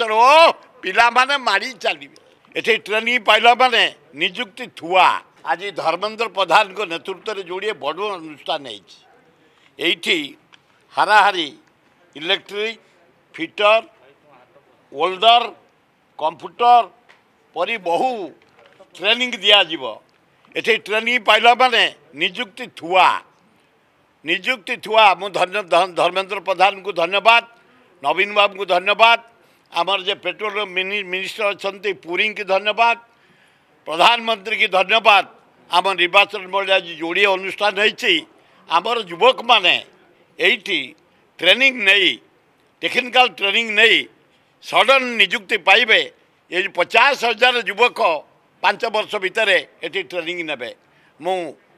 master ଓ ପିଲାମାନେ ମାଡ଼ି ଚାଲିବେ ଏଠି ଟ୍ରେନିଂ ମାନେ ନିଯୁକ୍ତି ଥୁଆ ଆଜି ଧର୍ମେନ୍ଦ୍ର ପ୍ରଧାନଙ୍କ ନେତୃତ୍ୱରେ ଯୋଡ଼ିଏ ବଡ଼ ଅନୁଷ୍ଠାନ ହେଇଛି ଏଇଠି ହାରାହାରି ଇଲେକ୍ଟ୍ରିକ୍ ଫିଟର୍ ଓଲ୍ଡର କମ୍ପ୍ୟୁଟର ପରି ବହୁ ଟ୍ରେନିଂ ଦିଆଯିବ ଏଠି ଟ୍ରେନିଂ ପାଇଲମାନେ ନିଯୁକ୍ତି ଥୁଆ ନିଯୁକ୍ତି ଥୁଆ ମୁଁ ଧନ୍ୟ ଧର୍ମେନ୍ଦ୍ର ପ୍ରଧାନଙ୍କୁ ଧନ୍ୟବାଦ ନବୀନ ବାବୁଙ୍କୁ ଧନ୍ୟବାଦ आमर जे पेट्रोलियम मिनिस्टर अच्छा पूरी की धन्यवाद प्रधानमंत्री की धन्यवाद आम निर्वाचन मंडल आज जोड़े अनुष्ठान होमर युवक मैंने ट्रेनिंग नहीं टेक्निकाल ट्रेनिंग नहीं सडन निजुक्ति पाइबे ये पचास हजार युवक पांच वर्ष भितर ये ट्रेनिंग ने मु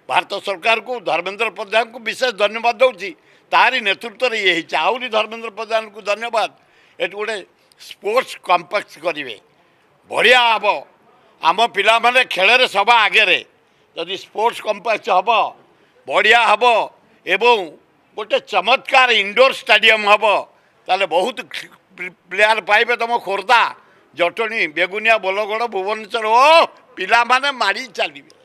भारत सरकार को धर्मेन्द्र प्रधान को विशेष धन्यवाद दौर तारी नेतृत्व ये आहरी धर्मेन्द्र प्रधान को धन्यवाद ये गोटे ସ୍ପୋର୍ଟସ୍ କମ୍ପ୍ଲେକ୍ସ କରିବେ ବଢ଼ିଆ ହେବ ଆମ ପିଲାମାନେ ଖେଳରେ ସବା ଆଗରେ ଯଦି ସ୍ପୋର୍ଟସ୍ କମ୍ପ୍ଲେକ୍ସ ହେବ ବଢ଼ିଆ ହେବ ଏବଂ ଗୋଟେ ଚମତ୍କାର ଇନ୍ଡୋର୍ ଷ୍ଟାଡ଼ିୟମ୍ ହେବ ତାହେଲେ ବହୁତ ପ୍ଲେୟାର୍ ପାଇବେ ତୁମ ଖୋର୍ଦ୍ଧା ଜଟଣୀ ବେଗୁନିଆ ବଲଗଡ଼ ଭୁବନେଶ୍ୱର ଓ ପିଲାମାନେ ମାଡ଼ି ଚାଲିବେ